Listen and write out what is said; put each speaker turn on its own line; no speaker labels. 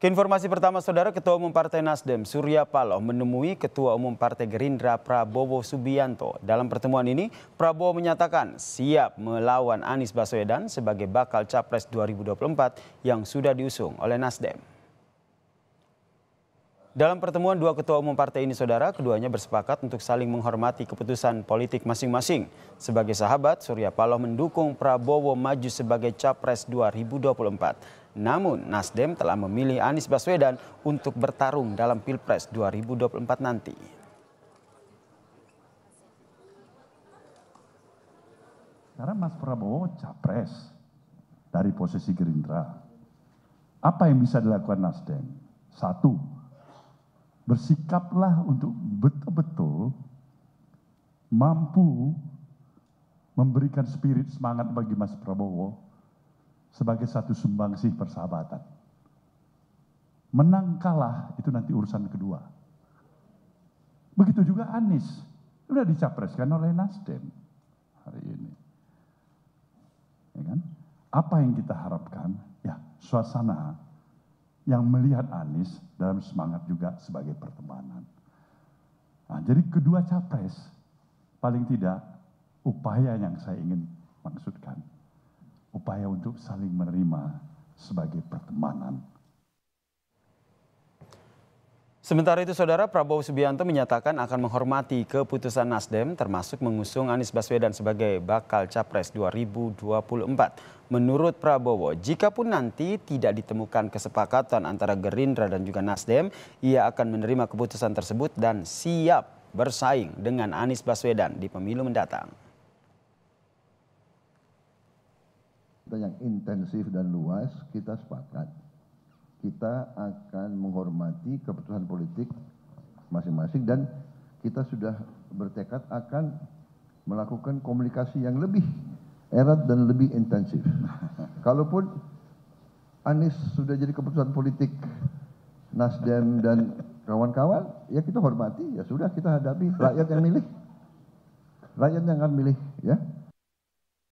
Informasi pertama Saudara Ketua Umum Partai Nasdem Surya Paloh menemui Ketua Umum Partai Gerindra Prabowo Subianto. Dalam pertemuan ini, Prabowo menyatakan siap melawan Anies Baswedan sebagai bakal capres 2024 yang sudah diusung oleh Nasdem. Dalam pertemuan dua ketua umum partai ini saudara, keduanya bersepakat untuk saling menghormati keputusan politik masing-masing. Sebagai sahabat, Surya Paloh mendukung Prabowo maju sebagai capres 2024. Namun Nasdem telah memilih Anies Baswedan untuk bertarung dalam Pilpres 2024 nanti.
Karena Mas Prabowo capres dari posisi Gerindra. Apa yang bisa dilakukan Nasdem? Satu, bersikaplah untuk betul-betul mampu memberikan spirit semangat bagi Mas Prabowo sebagai satu sumbangsih persahabatan. Menang kalah itu nanti urusan kedua. Begitu juga Anies, sudah dicapreskan oleh Nasdem hari ini. Ya kan? Apa yang kita harapkan? Ya, suasana yang melihat Anies dalam semangat juga sebagai pertemanan. Nah, jadi kedua capres paling tidak upaya yang saya ingin maksudkan upaya untuk saling menerima sebagai pertemanan.
Sementara itu, Saudara Prabowo Subianto menyatakan akan menghormati keputusan Nasdem termasuk mengusung Anies Baswedan sebagai bakal Capres 2024. Menurut Prabowo, jika pun nanti tidak ditemukan kesepakatan antara Gerindra dan juga Nasdem, ia akan menerima keputusan tersebut dan siap bersaing dengan Anies Baswedan di pemilu mendatang.
kita yang intensif dan luas kita sepakat kita akan menghormati keputusan politik masing-masing dan kita sudah bertekad akan melakukan komunikasi yang lebih erat dan lebih intensif. Kalaupun Anies sudah jadi keputusan politik Nasdem dan kawan-kawan, ya kita hormati, ya sudah kita hadapi rakyat yang milih. Rakyat yang akan milih, ya.